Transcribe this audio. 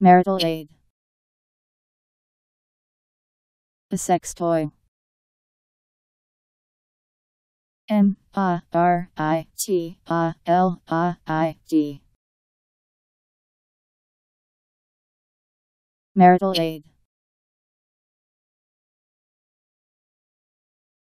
Marital aid. A sex toy. M A R I T A L A I D. Marital aid.